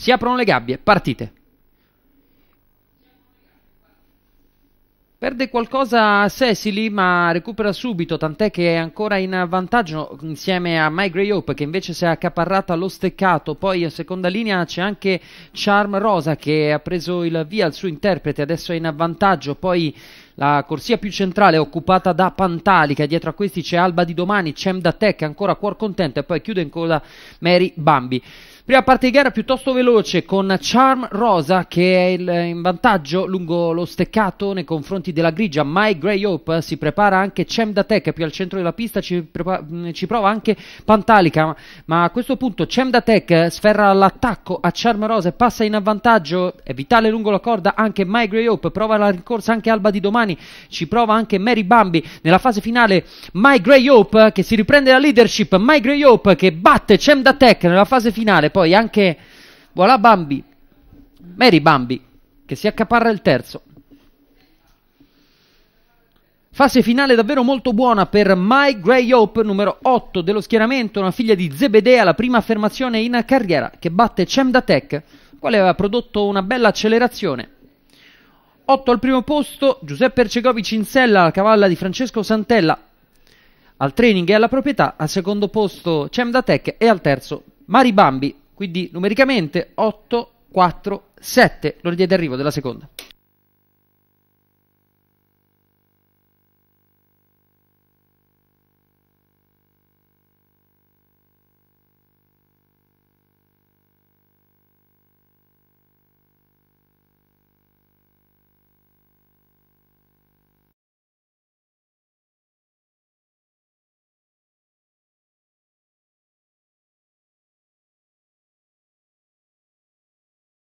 Si aprono le gabbie, partite. Perde qualcosa Cecily, ma recupera subito, tant'è che è ancora in vantaggio insieme a My Grey Hope, che invece si è accaparrata allo steccato. Poi a seconda linea c'è anche Charm Rosa, che ha preso il via al suo interprete, adesso è in vantaggio. Poi la corsia più centrale è occupata da Pantalica, dietro a questi c'è Alba di Domani, Cem da Tech, ancora cuor contento, e poi chiude in coda Mary Bambi. Prima parte di gara piuttosto veloce con Charm Rosa che è il, in vantaggio lungo lo steccato nei confronti della grigia. My Grey Hope si prepara anche Chem Datek più al centro della pista, ci, ci prova anche Pantalica. Ma a questo punto Chem Datek sferra l'attacco a Charm Rosa e passa in avvantaggio. È vitale lungo la corda anche My Grey Hope. Prova la rincorsa anche Alba di domani. Ci prova anche Mary Bambi. Nella fase finale My Grey Hope che si riprende la leadership. My Grey Hope che batte Chem Datek nella fase finale. Poi poi anche voilà Bambi, Mary Bambi, che si accaparra il terzo. Fase finale davvero molto buona per My Grey Hope, numero 8 dello schieramento, una figlia di Zebedea, la prima affermazione in carriera, che batte Chemda quale aveva prodotto una bella accelerazione. 8 al primo posto, Giuseppe Ercegovic in sella, la cavalla di Francesco Santella, al training e alla proprietà, al secondo posto Chemda e al terzo Mari Bambi, quindi numericamente 8, 4, 7 l'ordine arrivo della seconda.